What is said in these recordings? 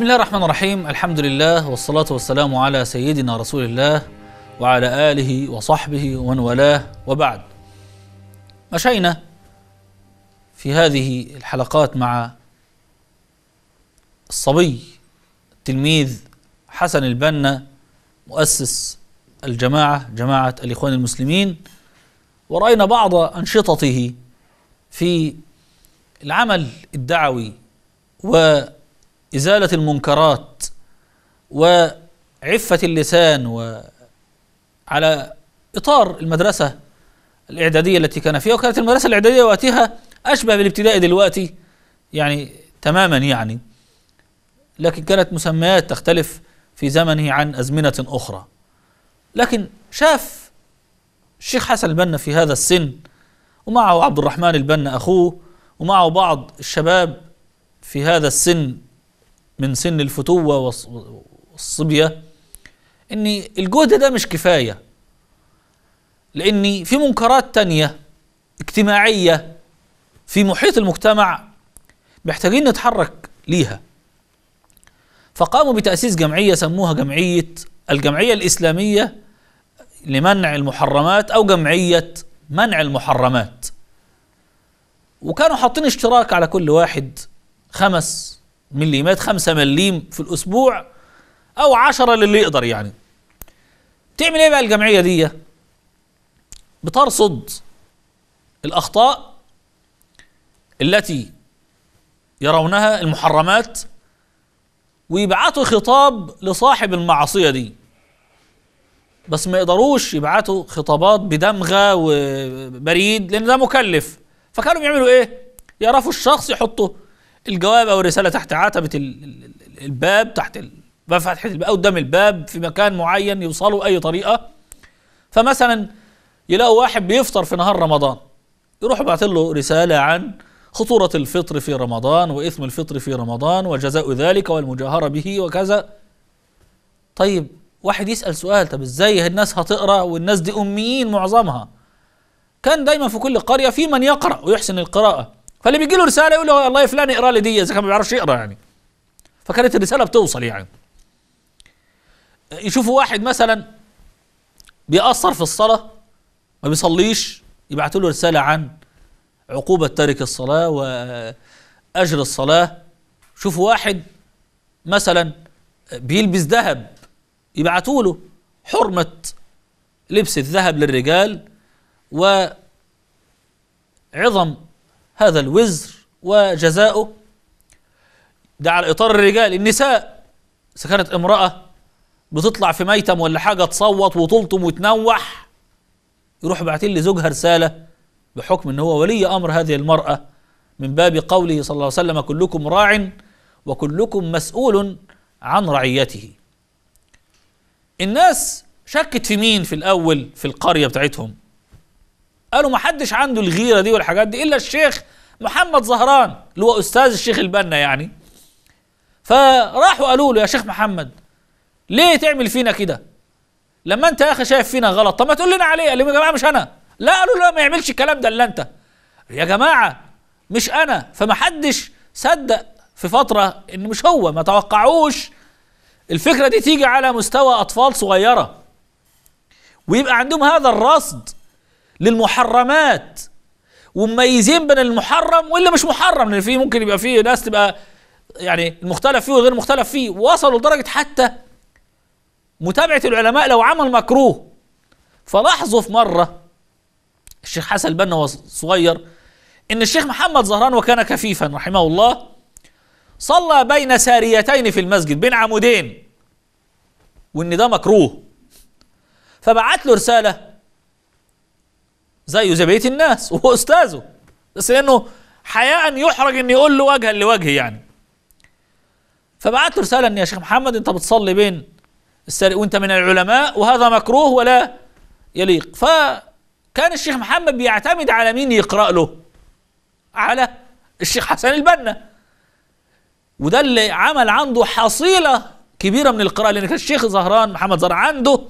بسم الله الرحمن الرحيم الحمد لله والصلاة والسلام على سيدنا رسول الله وعلى آله وصحبه ومن والاه وبعد مشينا في هذه الحلقات مع الصبي التلميذ حسن البنا مؤسس الجماعة جماعة الإخوان المسلمين ورأينا بعض أنشطته في العمل الدعوي و إزالة المنكرات وعفة اللسان وعلى إطار المدرسة الإعدادية التي كان فيها وكانت المدرسة الإعدادية وقتها أشبه بالابتدائي دلوقتي يعني تماما يعني لكن كانت مسميات تختلف في زمنه عن أزمنة أخرى لكن شاف الشيخ حسن البنا في هذا السن ومعه عبد الرحمن البنا أخوه ومعه بعض الشباب في هذا السن من سن الفتوة والصبية ان الجهد ده مش كفاية لان في منكرات تانية اجتماعية في محيط المجتمع محتاجين نتحرك ليها فقاموا بتأسيس جمعية سموها جمعية الجمعية الإسلامية لمنع المحرمات أو جمعية منع المحرمات وكانوا حاطين اشتراك على كل واحد خمس مليمات خمسة مليم في الأسبوع أو عشرة للي يقدر يعني تعمل إيه بقى الجمعية دي بترصد الأخطاء التي يرونها المحرمات ويبعتوا خطاب لصاحب المعصية دي بس ما يقدروش يبعتوا خطابات بدمغة وبريد لأن ده مكلف فكانوا بيعملوا إيه؟ يعرفوا الشخص يحطه الجواب او الرساله تحت عتبه الباب تحت فتحه الباب او قدام الباب في مكان معين يوصلوا اي طريقه فمثلا يلاقوا واحد بيفطر في نهار رمضان يروحوا بعت له رساله عن خطورة الفطر في رمضان وإثم الفطر في رمضان وجزاء ذلك والمجاهرة به وكذا طيب واحد يسأل سؤال طب إزاي الناس هتقرأ والناس دي أميين معظمها كان دايما في كل قرية في من يقرأ ويحسن القراءة فاللي بيجي له رساله يقول له والله فلان اقرا لي دي اذا كان ما بيعرفش يقرا يعني فكانت الرساله بتوصل يعني يشوفوا واحد مثلا بيقصر في الصلاه ما بيصليش يبعتوا له رساله عن عقوبه تارك الصلاه واجر الصلاه شوفوا واحد مثلا بيلبس ذهب يبعتوا له حرمه لبس الذهب للرجال وعظم هذا الوزر وجزاؤه ده على إطار الرجال النساء إذا كانت امرأة بتطلع في ميتم ولا حاجة تصوت وتلطم وتنوح يروح باعتين لزوجها رسالة بحكم ان هو ولي امر هذه المرأة من باب قوله صلى الله عليه وسلم كلكم راع وكلكم مسؤول عن رعيته الناس شكت في مين في الاول في القرية بتاعتهم قالوا ما حدش عنده الغيرة دي والحاجات دي إلا الشيخ محمد زهران اللي هو أستاذ الشيخ البنا يعني فراحوا قالوا له يا شيخ محمد ليه تعمل فينا كده لما انت يا اخي شايف فينا غلط طب ما تقول لنا عليه قال لهم يا جماعه مش انا لا قالوا لا ما يعملش الكلام ده الا انت يا جماعه مش انا فما حدش صدق في فتره ان مش هو ما توقعوش الفكره دي تيجي على مستوى اطفال صغيره ويبقى عندهم هذا الرصد للمحرمات ومميزين بين المحرم واللي مش محرم لان في ممكن يبقى فيه ناس تبقى يعني المختلف فيه وغير المختلف فيه وصلوا لدرجه حتى متابعه العلماء لو عمل مكروه فلاحظوا في مره الشيخ حسن البنا وهو صغير ان الشيخ محمد زهران وكان كفيفا رحمه الله صلى بين ساريتين في المسجد بين عمودين وان ده مكروه فبعت له رساله زيه زي بقيه الناس وهو استاذه بس لانه حياء يحرج ان يقول له وجها لوجه يعني فبعت له رساله ان يا شيخ محمد انت بتصلي بين السر وانت من العلماء وهذا مكروه ولا يليق فكان الشيخ محمد بيعتمد على مين يقرا له على الشيخ حسن البنا وده اللي عمل عنده حصيله كبيره من القراءه لان كان الشيخ زهران محمد زهران عنده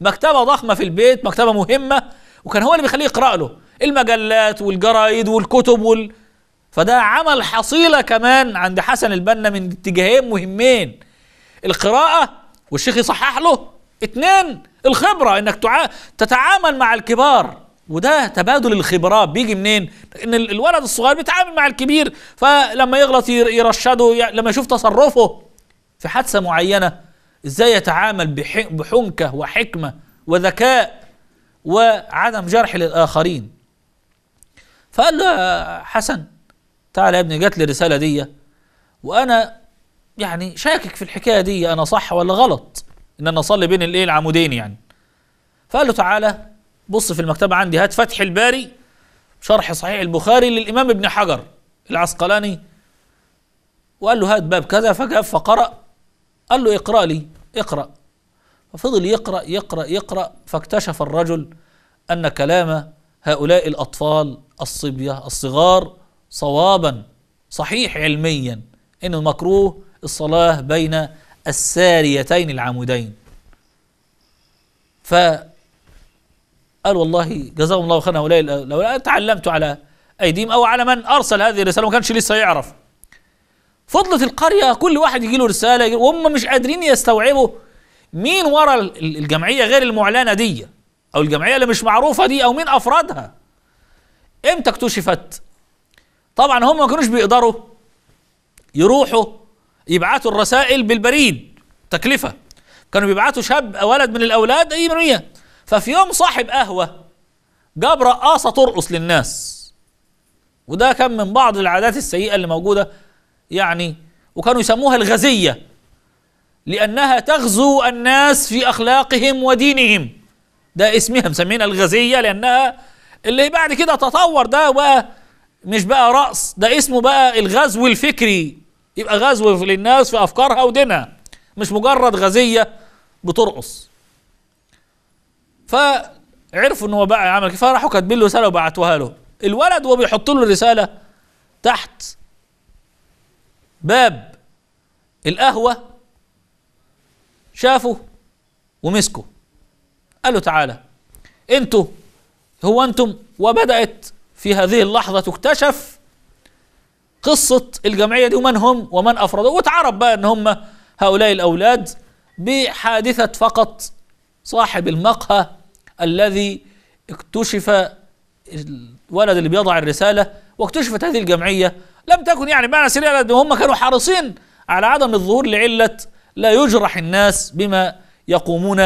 مكتبه ضخمه في البيت مكتبه مهمه وكان هو اللي بيخليه يقرأ له المجلات والجرايد والكتب وال... فده عمل حصيلة كمان عند حسن البنا من اتجاهين مهمين القراءة والشيخ يصحح له اتنين الخبرة انك تع... تتعامل مع الكبار وده تبادل الخبرات بيجي منين ان الولد الصغير بيتعامل مع الكبير فلما يغلط يرشده لما يشوف تصرفه في حادثة معينة ازاي يتعامل بحنكة وحكمة وذكاء وعدم جرح للآخرين فقال له حسن تعالى يا ابني جات لي الرسالة دي وأنا يعني شاكك في الحكاية دي أنا صح ولا غلط إن أنا أصلي بين الإيه العمودين يعني فقال له تعالى بص في المكتبة عندي هات فتح الباري شرح صحيح البخاري للإمام ابن حجر العسقلاني وقال له هات باب كذا فجاء فقرأ قال له اقرأ لي اقرأ ففضل يقرأ يقرأ يقرأ فاكتشف الرجل أن كلام هؤلاء الأطفال الصبية الصغار صوابا صحيح علميا إن المكروه الصلاة بين الساريتين العمودين ف قال والله جزاهم الله خيرا هؤلاء لو تعلمت على ايديهم او على من ارسل هذه الرساله ما كانش لسه يعرف فضلت القريه كل واحد يجي له رساله وهم مش قادرين يستوعبوا مين ورا الجمعيه غير المعلنه دي او الجمعيه اللي مش معروفه دي او مين افرادها امتى اكتشفت طبعا هم ما كانوش بيقدروا يروحوا يبعتوا الرسائل بالبريد تكلفه كانوا بيبعتوا شاب ولد من الاولاد اي مريه ففي يوم صاحب قهوه جاب رقاصه ترقص للناس وده كان من بعض العادات السيئه اللي موجوده يعني وكانوا يسموها الغزيه لأنها تغزو الناس في أخلاقهم ودينهم ده اسمها مسمينها الغزية لأنها اللي بعد كده تطور ده بقى مش بقى رأس ده اسمه بقى الغزو الفكري يبقى غزو للناس في أفكارها ودينها مش مجرد غزية بترقص فعرفوا ان هو بقى عمل كده فراحوا كاتبين له رساله وبعتوها له الولد وهو بيحط له الرساله تحت باب القهوه شافه ومسكه قال له تعالى انتوا هو انتم وبدات في هذه اللحظه تكتشف قصه الجمعيه دي ومن هم ومن افرادها واتعرف بقى ان هم هؤلاء الاولاد بحادثه فقط صاحب المقهى الذي اكتشف الولد اللي بيضع الرساله واكتشفت هذه الجمعيه لم تكن يعني معنى سريه هم كانوا حريصين على عدم الظهور لعله لا يجرح الناس بما يقومون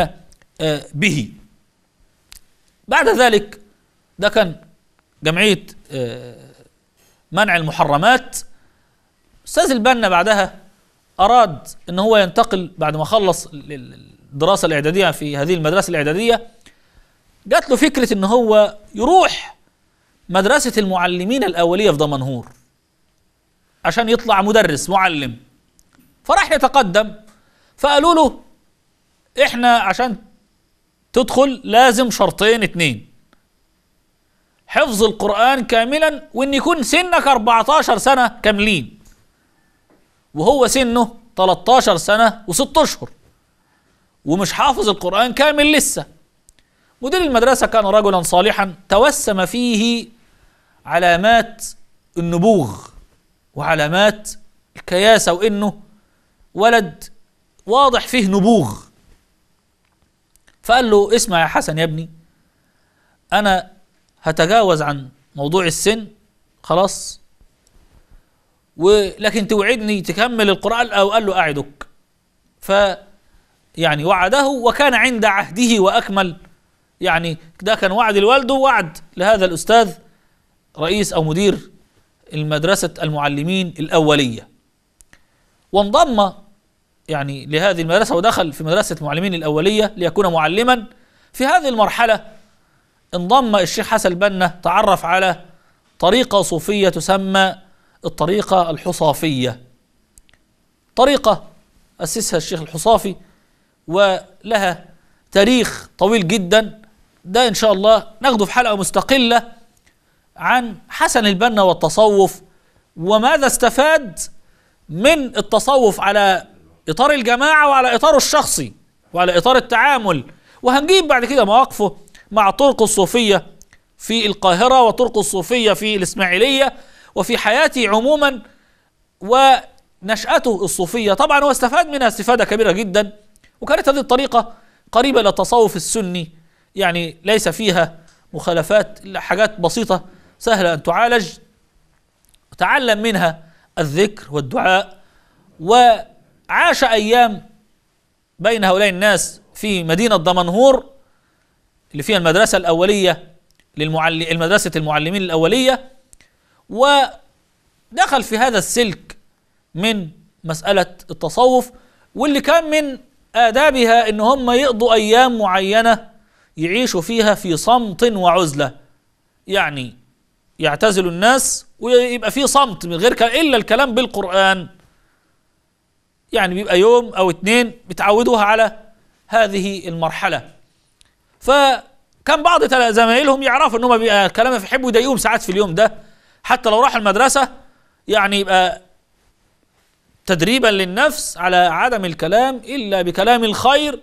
آه، به بعد ذلك ده كان جمعية آه، منع المحرمات أستاذ البنا بعدها أراد أن هو ينتقل بعد ما خلص الدراسة الإعدادية في هذه المدرسة الإعدادية جات له فكرة أن هو يروح مدرسة المعلمين الأولية في دمنهور عشان يطلع مدرس معلم فراح يتقدم فقالوا له احنا عشان تدخل لازم شرطين اتنين حفظ القرآن كاملا وان يكون سنك 14 سنة كاملين وهو سنه 13 سنة و6 اشهر ومش حافظ القرآن كامل لسه مدير المدرسة كان رجلا صالحا توسم فيه علامات النبوغ وعلامات الكياسة وإنه ولد واضح فيه نبوغ فقال له اسمع يا حسن يا ابني انا هتجاوز عن موضوع السن خلاص ولكن توعدني تكمل القرآن أو قال له أعدك ف يعني وعده وكان عند عهده وأكمل يعني ده كان وعد الوالد وعد لهذا الأستاذ رئيس أو مدير المدرسة المعلمين الأولية وانضم يعني لهذه المدرسة ودخل في مدرسة المعلمين الأولية ليكون معلما في هذه المرحلة انضم الشيخ حسن البنا تعرف على طريقة صوفية تسمى الطريقة الحصافية طريقة أسسها الشيخ الحصافي ولها تاريخ طويل جدا ده إن شاء الله ناخده في حلقة مستقلة عن حسن البنا والتصوف وماذا استفاد من التصوف على إطار الجماعة وعلى إطاره الشخصي وعلى إطار التعامل وهنجيب بعد كده مواقفه مع طرق الصوفية في القاهرة وطرق الصوفية في الإسماعيلية وفي حياته عموما ونشأته الصوفية طبعا هو استفاد منها استفادة كبيرة جدا وكانت هذه الطريقة قريبة للتصوف السني يعني ليس فيها مخالفات حاجات بسيطة سهلة أن تعالج تعلم منها الذكر والدعاء و عاش أيام بين هؤلاء الناس في مدينة دمنهور اللي فيها المدرسة الأولية للمعلم مدرسة المعلمين الأولية ودخل في هذا السلك من مسألة التصوف واللي كان من آدابها إن هم يقضوا أيام معينة يعيشوا فيها في صمت وعزلة يعني يعتزل الناس ويبقى في صمت من غير إلا الكلام بالقرآن يعني بيبقى يوم او اتنين بتعودوها على هذه المرحله فكان بعض زمايلهم يعرفوا ان هم بيبقى الكلام يحبوا يضايقوهم ساعات في اليوم ده حتى لو راح المدرسه يعني يبقى تدريبا للنفس على عدم الكلام الا بكلام الخير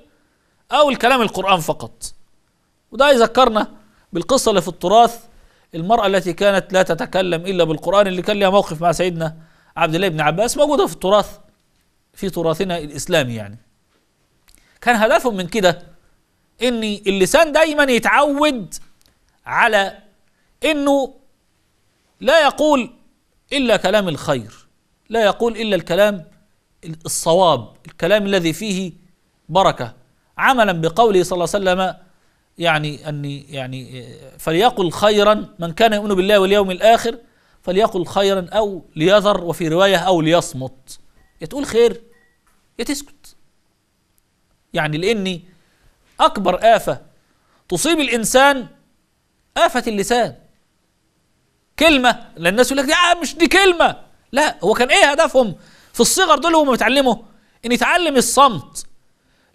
او الكلام القران فقط وده يذكرنا بالقصه اللي في التراث المراه التي كانت لا تتكلم الا بالقران اللي كان لها موقف مع سيدنا عبد الله بن عباس موجوده في التراث في تراثنا الإسلامي يعني كان هدفهم من كده إن اللسان دايما يتعود على إنه لا يقول إلا كلام الخير لا يقول إلا الكلام الصواب الكلام الذي فيه بركة عملا بقوله صلى الله عليه وسلم يعني أني يعني فليقل خيرا من كان يؤمن بالله واليوم الآخر فليقل خيرا أو ليذر وفي رواية أو ليصمت يا تقول خير يا تسكت يعني لأني أكبر آفة تصيب الإنسان آفة اللسان كلمة لأن الناس يقول لك آه مش دي كلمة لا هو كان إيه هدفهم في الصغر دول هم بيتعلموا إن يتعلم الصمت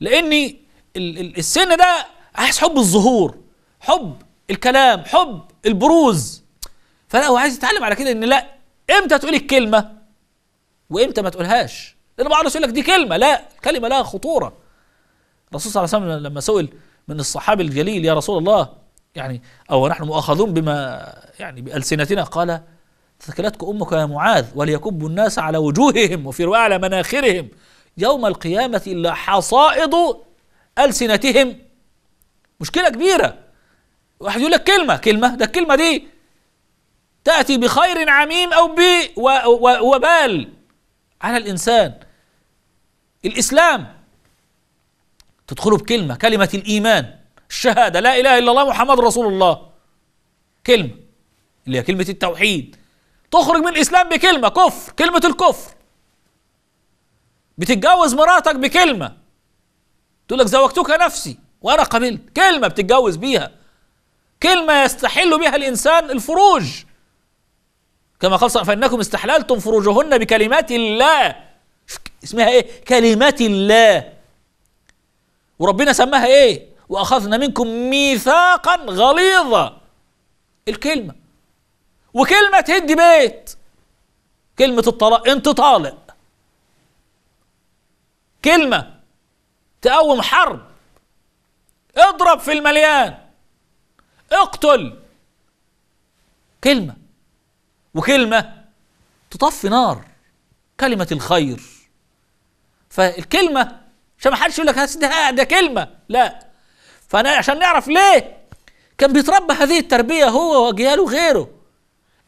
لاني السن ده عايز حب الظهور حب الكلام حب البروز فلا هو عايز يتعلم على كده إن لا إمتى تقول الكلمة وامتى ما تقولهاش لان بعض الناس يقول لك دي كلمه لا كلمه لها خطوره الرسول صلى الله عليه وسلم لما سئل من الصحابي الجليل يا رسول الله يعني او نحن مؤاخذون بما يعني بألسنتنا قال ثكلتك امك يا معاذ وليكب الناس على وجوههم وفي روايه على مناخرهم يوم القيامه الا حصائد السنتهم مشكله كبيره واحد يقول لك كلمه كلمه ده الكلمه دي تاتي بخير عميم او بوبال على الإنسان الإسلام تدخله بكلمة كلمة الإيمان الشهادة لا إله إلا الله محمد رسول الله كلمة اللي هي كلمة التوحيد تخرج من الإسلام بكلمة كفر كلمة الكفر بتتجوز مراتك بكلمة تقول لك زوجتك نفسي وأنا قبلت كلمة بتتجوز بيها كلمة يستحل بها الإنسان الفروج كما قال فانكم استحللتم فروجهن بكلمات الله اسمها ايه كلمات الله وربنا سماها ايه واخذنا منكم ميثاقا غليظا الكلمه وكلمه تهدي بيت كلمه الطلاق انت طالق كلمه تقوم حرب اضرب في المليان اقتل كلمه وكلمة تطفي نار كلمة الخير فالكلمة عشان ما حدش يقول لك ده كلمة لا فانا عشان نعرف ليه كان بيتربى هذه التربية هو وأجياله وغيره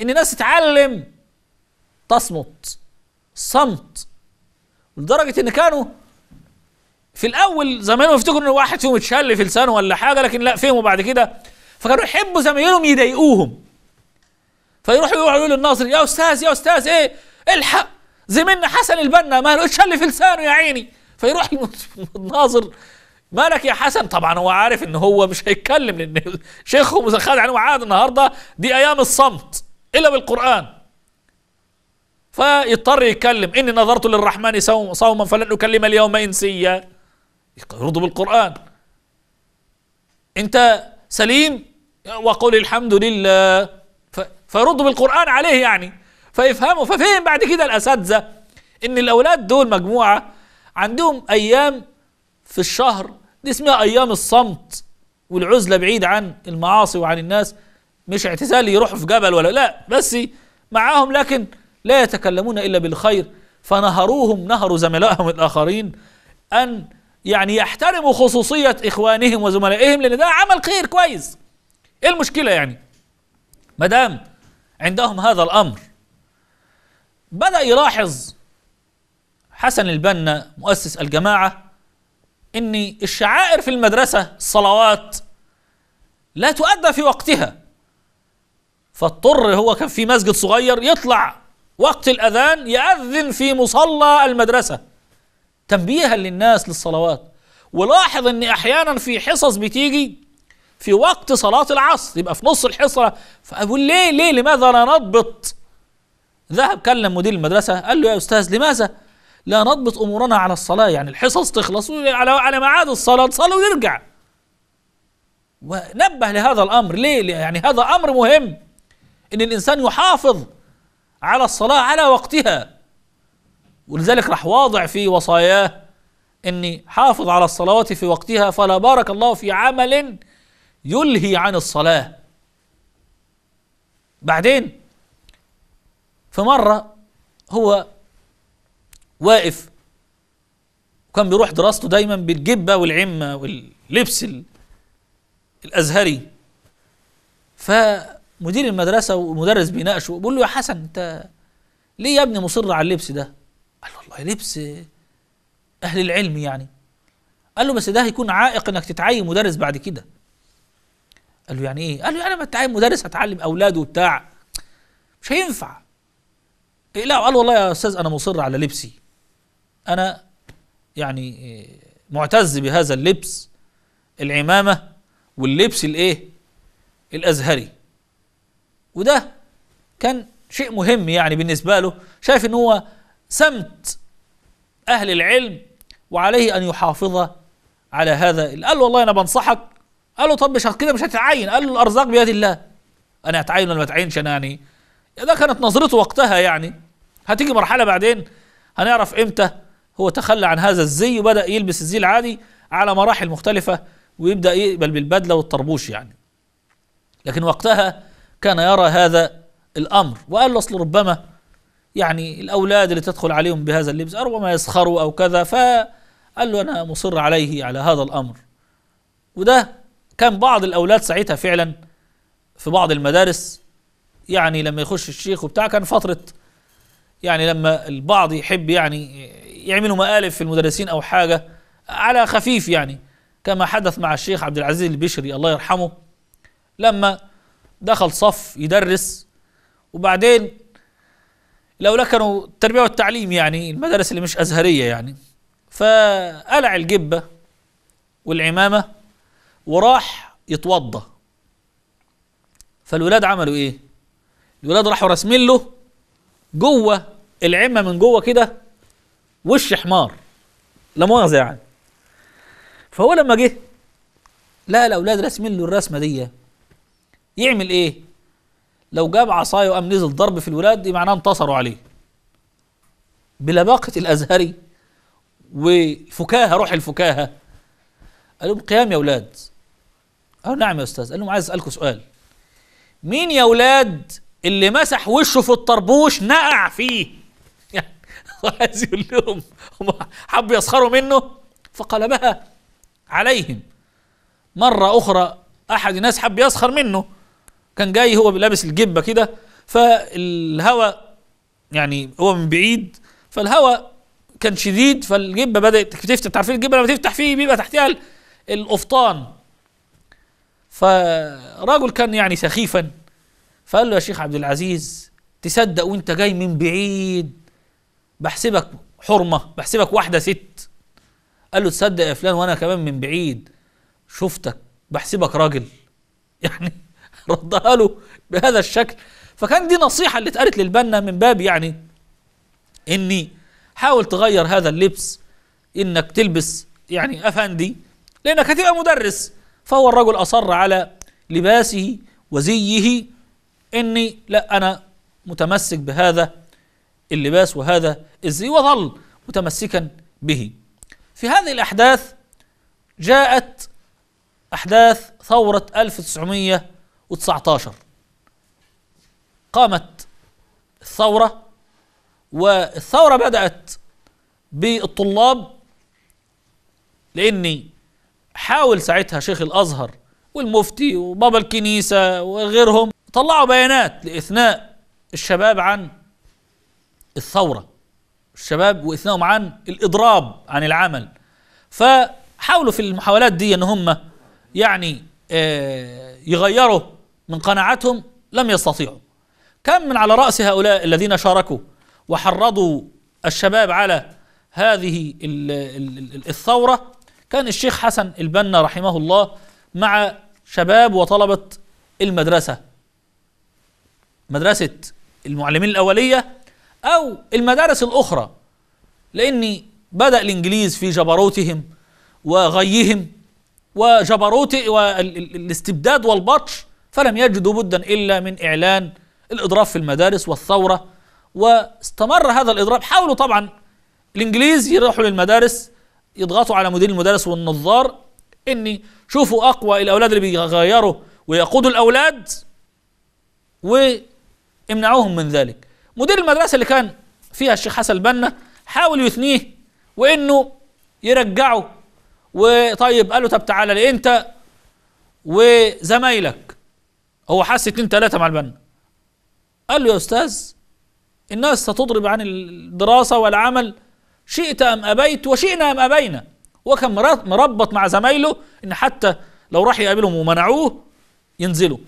إن الناس تتعلم تصمت صمت لدرجة إن كانوا في الأول زمايلهم يفتكروا إن واحد فيهم اتشل في لسانه ولا حاجة لكن لا فهموا بعد كده فكانوا يحبوا زمايلهم يضايقوهم فيروحوا يقولوا للناظر يا استاذ يا استاذ ايه الحق زميلنا حسن البنا ما اللي في لسانه يا عيني فيروح الناظر مالك يا حسن طبعا هو عارف ان هو مش هيتكلم لان شيخهم مزخرف عنه وعاد النهارده دي ايام الصمت الا بالقران فيضطر يتكلم اني نظرت للرحمن صوما فلن اكلم اليوم انسيا يرضوا بالقران انت سليم وقل الحمد لله فيردوا بالقرآن عليه يعني فيفهموا ففهم بعد كده الأساتذة إن الأولاد دول مجموعة عندهم أيام في الشهر دي اسمها أيام الصمت والعزلة بعيد عن المعاصي وعن الناس مش اعتزال يروحوا في جبل ولا لا بس معاهم لكن لا يتكلمون إلا بالخير فنهروهم نهروا زملائهم الآخرين أن يعني يحترموا خصوصية إخوانهم وزملائهم لأن ده عمل خير كويس إيه المشكلة يعني مدام عندهم هذا الأمر بدأ يلاحظ حسن البنا مؤسس الجماعة إن الشعائر في المدرسة الصلوات لا تؤدى في وقتها فاضطر هو كان في مسجد صغير يطلع وقت الأذان يأذن في مصلى المدرسة تنبيها للناس للصلوات ولاحظ إن أحيانا في حصص بتيجي في وقت صلاة العصر يبقى في نص الحصة فأقول ليه ليه لماذا لا نضبط ذهب كلم مدير المدرسة قال له يا أستاذ لماذا لا نضبط أمورنا على الصلاة يعني الحصص تخلص على على ميعاد الصلاة تصلي ونرجع ونبه لهذا الأمر ليه يعني هذا أمر مهم إن الإنسان يحافظ على الصلاة على وقتها ولذلك راح واضع في وصاياه اني حافظ على الصلوات في وقتها فلا بارك الله في عمل يلهي عن الصلاة بعدين في مرة هو واقف وكان بيروح دراسته دايما بالجبة والعمة واللبس الأزهري فمدير المدرسة ومدرس بيناقشه بيقول له يا حسن أنت ليه يا ابني مصر على اللبس ده؟ قال له والله لبس أهل العلم يعني قال له بس ده هيكون عائق إنك تتعين مدرس بعد كده قال له يعني ايه قال له يعني انا بتعلم مدرس هتعلم اولاده وبتاع مش هينفع إيه لا قال والله يا استاذ انا مصر على لبسي انا يعني إيه، معتز بهذا اللبس العمامه واللبس الايه الازهري وده كان شيء مهم يعني بالنسبه له شايف ان هو سمت اهل العلم وعليه ان يحافظ على هذا قال والله انا بنصحك قال له طب مش كده مش هتتعين قال له الارزاق بيد الله انا هتعين ولا ما اتعينش انا يعني ده كانت نظرته وقتها يعني هتيجي مرحله بعدين هنعرف امتى هو تخلى عن هذا الزي وبدا يلبس الزي العادي على مراحل مختلفه ويبدا يقبل بالبدله والطربوش يعني لكن وقتها كان يرى هذا الامر وقال له اصل ربما يعني الاولاد اللي تدخل عليهم بهذا اللبس ربما يسخروا او كذا فقال له انا مصر عليه على هذا الامر وده كان بعض الأولاد ساعتها فعلا في بعض المدارس يعني لما يخش الشيخ وبتاع كان فترة يعني لما البعض يحب يعني يعملوا مقالب في المدرسين أو حاجة على خفيف يعني كما حدث مع الشيخ عبد العزيز البشري الله يرحمه لما دخل صف يدرس وبعدين لو كانوا التربية والتعليم يعني المدارس اللي مش أزهرية يعني فقلع الجبة والعمامة وراح يتوضى فالولاد عملوا ايه الولاد راحوا راسمين له جوه العمه من جوه كده وش حمار لا مؤاخذه يعني فهو لما جه لا الاولاد راسمين له الرسمه دي يعمل ايه لو جاب عصايه وقام نزل ضرب في الولاد دي معناه انتصروا عليه بلباقه الازهري وفكاهه روح الفكاهه قال لهم قيام يا اولاد قال اه نعم يا استاذ قال لهم عايز اسالكم سؤال مين يا اولاد اللي مسح وشه في الطربوش نقع فيه يعني عايز يقول لهم حبوا يسخروا منه فقلبها عليهم مره اخرى احد الناس حب يسخر منه كان جاي هو لابس الجبه كده فالهواء يعني هو من بعيد فالهواء كان شديد فالجبه بدات تفتح تعرفين الجبه لما تفتح فيه بيبقى تحتها القفطان فرجل كان يعني سخيفا فقال له يا شيخ عبد العزيز تصدق وانت جاي من بعيد بحسبك حرمه بحسبك واحده ست قال له تصدق يا فلان وانا كمان من بعيد شفتك بحسبك راجل يعني ردها له بهذا الشكل فكان دي نصيحه اللي اتقالت للبنا من باب يعني اني حاول تغير هذا اللبس انك تلبس يعني افندي لانك هتبقى مدرس فهو الرجل أصر على لباسه وزيه إني لا أنا متمسك بهذا اللباس وهذا الزي وظل متمسكا به في هذه الأحداث جاءت أحداث ثورة 1919 قامت الثورة والثورة بدأت بالطلاب لأني حاول ساعتها شيخ الازهر والمفتي وبابا الكنيسه وغيرهم طلعوا بيانات لاثناء الشباب عن الثوره الشباب واثنائهم عن الاضراب عن العمل فحاولوا في المحاولات دي ان هم يعني آه، يغيروا من قناعاتهم لم يستطيعوا كم من على رأس هؤلاء الذين شاركوا وحرضوا الشباب على هذه الثورة كان الشيخ حسن البنا رحمه الله مع شباب وطلبة المدرسة مدرسة المعلمين الأولية أو المدارس الأخرى لأن بدأ الإنجليز في جبروتهم وغيهم وجبروت والاستبداد والبطش فلم يجدوا بدا إلا من إعلان الإضراب في المدارس والثورة واستمر هذا الإضراب حاولوا طبعا الإنجليز يروحوا للمدارس يضغطوا على مدير المدرس والنظار اني شوفوا اقوى الاولاد اللي بيغيروا ويقودوا الاولاد وامنعوهم من ذلك مدير المدرسه اللي كان فيها الشيخ حسن البنا حاول يثنيه وانه يرجعه وطيب قال له طب تعالى لي انت وزمايلك هو حس اتنين تلاته مع البنا قال له يا استاذ الناس ستضرب عن الدراسه والعمل شئت أم أبيت وشئنا أم أبينا وكان مربط مع زمايله إن حتى لو راح يقابلهم ومنعوه ينزلوا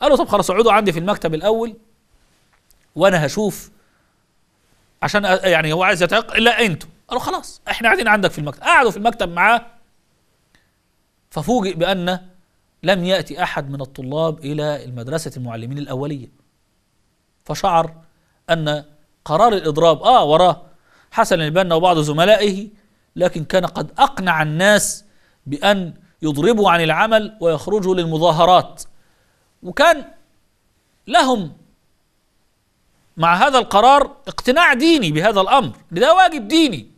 قالوا طب خلاص اقعدوا عندي في المكتب الأول وأنا هشوف عشان يعني هو عايز يتعق إلا أنتوا قالوا خلاص إحنا قاعدين عندك في المكتب قعدوا في المكتب معاه ففوجئ بأن لم يأتي أحد من الطلاب إلى المدرسة المعلمين الأولية فشعر أن قرار الإضراب آه وراه حسن البنا وبعض زملائه لكن كان قد أقنع الناس بأن يضربوا عن العمل ويخرجوا للمظاهرات وكان لهم مع هذا القرار اقتناع ديني بهذا الأمر لذا واجب ديني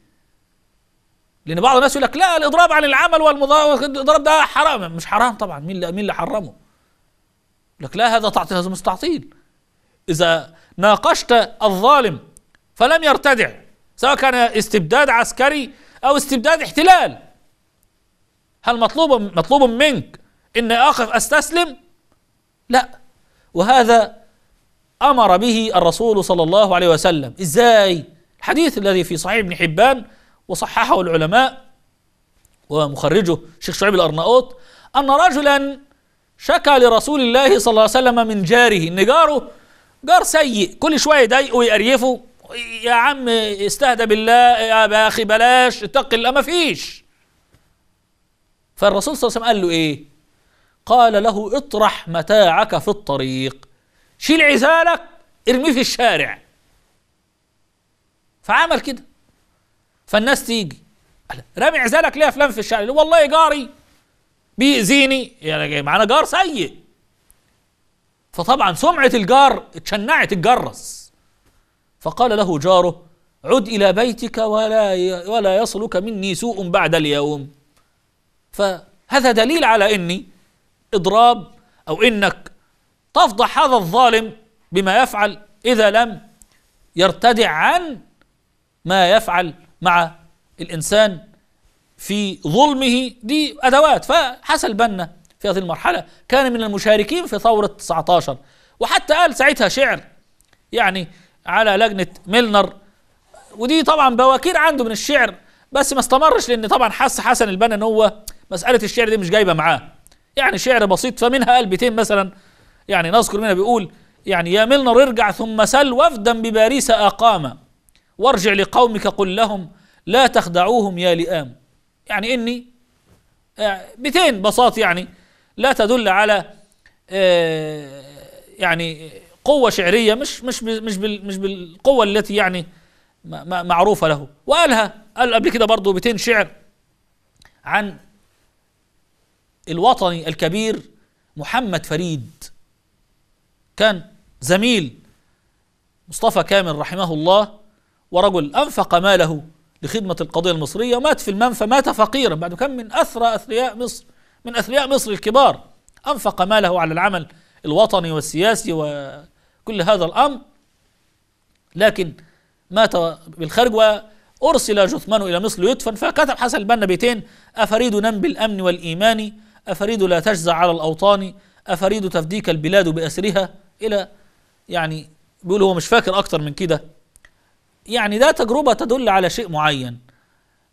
لأن بعض الناس يقول لك لا الإضراب عن العمل والإضراب ده حرام مش حرام طبعا مين اللي مين اللي حرمه؟ لك لا هذا تعطيل هذا مستعطيل إذا ناقشت الظالم فلم يرتدع سواء كان استبداد عسكري أو استبداد احتلال هل مطلوب مطلوب منك أن أقف أستسلم؟ لا وهذا أمر به الرسول صلى الله عليه وسلم إزاي؟ الحديث الذي في صحيح ابن حبان وصححه العلماء ومخرجه شيخ شعيب الأرناؤوط أن رجلا شكى لرسول الله صلى الله عليه وسلم من جاره إن جاره جار سيء كل شوية يضايقه ويقريفه يا عم استهدى بالله يا اخي بلاش اتق الله ما فيش فالرسول صلى الله عليه وسلم قال له ايه قال له اطرح متاعك في الطريق شيل عزالك ارميه في الشارع فعمل كده فالناس تيجي رامي عزالك ليه فلان في الشارع والله جاري بيأذيني يعني معانا جار سيء فطبعا سمعة الجار اتشنعت الجرس فقال له جاره عد إلى بيتك ولا ولا يصلك مني سوء بعد اليوم فهذا دليل على إني إضراب أو إنك تفضح هذا الظالم بما يفعل إذا لم يرتدع عن ما يفعل مع الإنسان في ظلمه دي أدوات فحسن البنا في هذه المرحلة كان من المشاركين في ثورة 19 وحتى قال ساعتها شعر يعني على لجنه ميلنر ودي طبعا بواكير عنده من الشعر بس ما استمرش لان طبعا حس حسن البنا ان هو مساله الشعر دي مش جايبه معاه يعني شعر بسيط فمنها قلبتين مثلا يعني نذكر منها بيقول يعني يا ميلنر ارجع ثم سل وفدا بباريس اقام وارجع لقومك قل لهم لا تخدعوهم يا لئام يعني اني بيتين آه، بساط يعني لا تدل على آه، يعني قوة شعرية مش مش مش مش بالقوة التي يعني معروفة له وقالها قال قبل كده برضه بيتين شعر عن الوطني الكبير محمد فريد كان زميل مصطفى كامل رحمه الله ورجل أنفق ماله لخدمة القضية المصرية ومات في المنفى مات فقيرا بعد كان من أثرى أثرياء مصر من أثرياء مصر الكبار أنفق ماله على العمل الوطني والسياسي كل هذا الأمر لكن مات بالخارج وأرسل جثمان إلى مصر ليدفن فكتب حسن البنا بيتين أفريد نم بالأمن والإيمان أفريد لا تجزع على الأوطان أفريد تفديك البلاد بأسرها إلى يعني بيقول هو مش فاكر أكتر من كده يعني ده تجربة تدل على شيء معين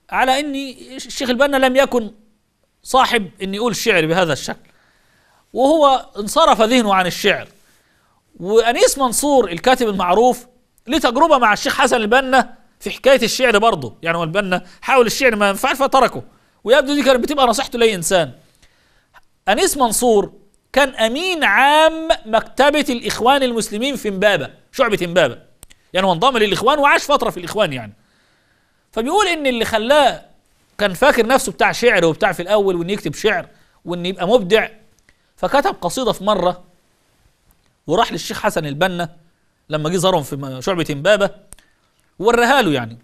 على أن الشيخ البنا لم يكن صاحب أن يقول شعر بهذا الشكل وهو انصرف ذهنه عن الشعر وانيس منصور الكاتب المعروف ليه تجربه مع الشيخ حسن البنا في حكايه الشعر برضه يعني هو البنا حاول الشعر ما ينفعش فتركه ويبدو دي كانت بتبقى نصيحته لاي انسان انيس منصور كان امين عام مكتبه الاخوان المسلمين في امبابه شعبه امبابه يعني هو انضم للاخوان وعاش فتره في الاخوان يعني فبيقول ان اللي خلاه كان فاكر نفسه بتاع شعر وبتاع في الاول وان يكتب شعر وان يبقى مبدع فكتب قصيده في مره وراح للشيخ حسن البنا لما جه زارهم في شعبة امبابة وراها له يعني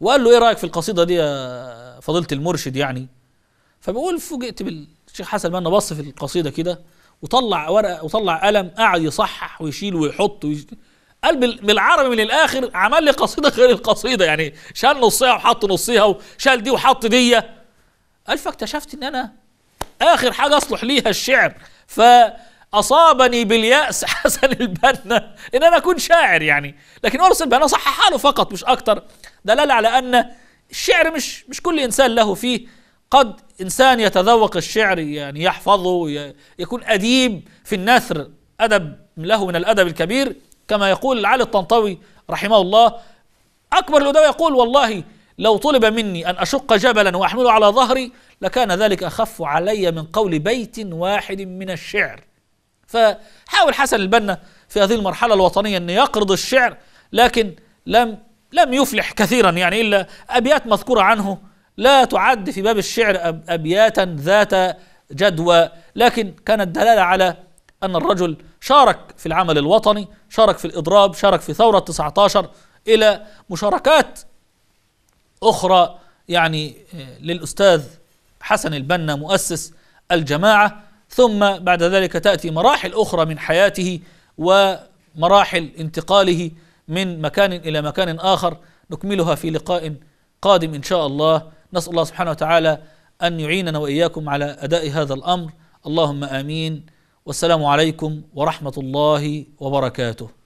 وقال له ايه رايك في القصيده دي يا فضيله المرشد يعني فبيقول فوجئت بالشيخ حسن البنا بص في القصيده كده وطلع ورقه وطلع قلم قعد يصحح ويشيل ويحط ويش... قال بالعربي من الاخر عمل لي قصيده غير القصيده يعني شال نصها وحط نصها وشال دي وحط دي قال فاكتشفت ان انا اخر حاجه اصلح ليها الشعر ف اصابني بالياس حسن البنا ان انا اكون شاعر يعني لكن ارسل بنا صح حاله فقط مش اكتر دلاله على ان الشعر مش مش كل انسان له فيه قد انسان يتذوق الشعر يعني يحفظه يكون اديب في النثر ادب له من الادب الكبير كما يقول علي الطنطاوي رحمه الله اكبر الادب يقول والله لو طلب مني ان اشق جبلا واحمله على ظهري لكان ذلك اخف علي من قول بيت واحد من الشعر فحاول حسن البنا في هذه المرحلة الوطنية أن يقرض الشعر لكن لم لم يفلح كثيرا يعني إلا أبيات مذكورة عنه لا تعد في باب الشعر أبياتا ذات جدوى لكن كانت دلالة على أن الرجل شارك في العمل الوطني شارك في الإضراب شارك في ثورة 19 إلى مشاركات أخرى يعني آه، للأستاذ حسن البنا مؤسس الجماعة ثم بعد ذلك تأتي مراحل أخرى من حياته ومراحل انتقاله من مكان إلى مكان آخر نكملها في لقاء قادم إن شاء الله نسأل الله سبحانه وتعالى أن يعيننا وإياكم على أداء هذا الأمر اللهم آمين والسلام عليكم ورحمة الله وبركاته